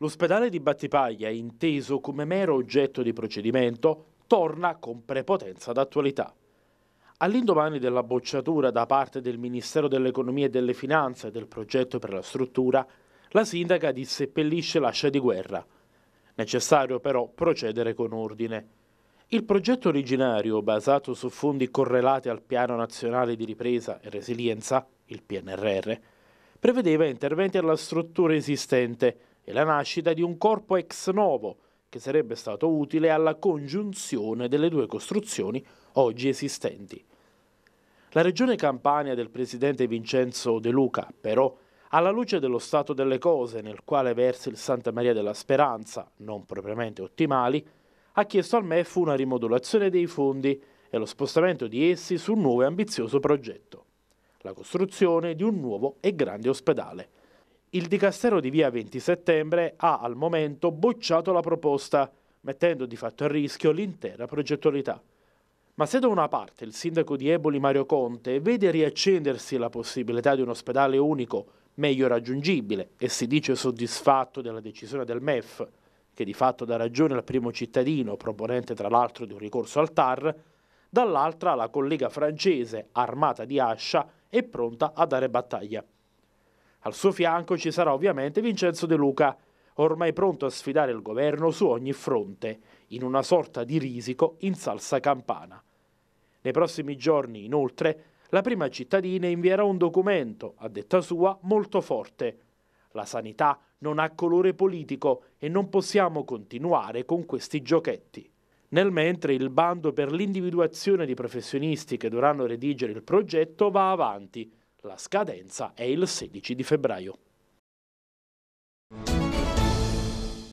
L'ospedale di Battipaglia, inteso come mero oggetto di procedimento, torna con prepotenza d'attualità. All'indomani della bocciatura da parte del Ministero dell'Economia e delle Finanze del progetto per la struttura, la sindaca disseppellisce l'ascia di guerra. Necessario però procedere con ordine. Il progetto originario, basato su fondi correlati al Piano Nazionale di Ripresa e Resilienza, il PNRR, prevedeva interventi alla struttura esistente, e la nascita di un corpo ex novo, che sarebbe stato utile alla congiunzione delle due costruzioni oggi esistenti. La regione Campania del presidente Vincenzo De Luca, però, alla luce dello stato delle cose nel quale versa il Santa Maria della Speranza, non propriamente ottimali, ha chiesto al MEF una rimodulazione dei fondi e lo spostamento di essi su un nuovo e ambizioso progetto, la costruzione di un nuovo e grande ospedale il Dicastero di via 20 settembre ha al momento bocciato la proposta, mettendo di fatto a rischio l'intera progettualità. Ma se da una parte il sindaco di Eboli Mario Conte vede riaccendersi la possibilità di un ospedale unico meglio raggiungibile e si dice soddisfatto della decisione del MEF, che di fatto dà ragione al primo cittadino, proponente tra l'altro di un ricorso al TAR, dall'altra la collega francese, armata di ascia, è pronta a dare battaglia. Al suo fianco ci sarà ovviamente Vincenzo De Luca, ormai pronto a sfidare il governo su ogni fronte, in una sorta di risico in salsa campana. Nei prossimi giorni, inoltre, la prima cittadina invierà un documento, a detta sua, molto forte. La sanità non ha colore politico e non possiamo continuare con questi giochetti. Nel mentre il bando per l'individuazione di professionisti che dovranno redigere il progetto va avanti, la scadenza è il 16 di febbraio.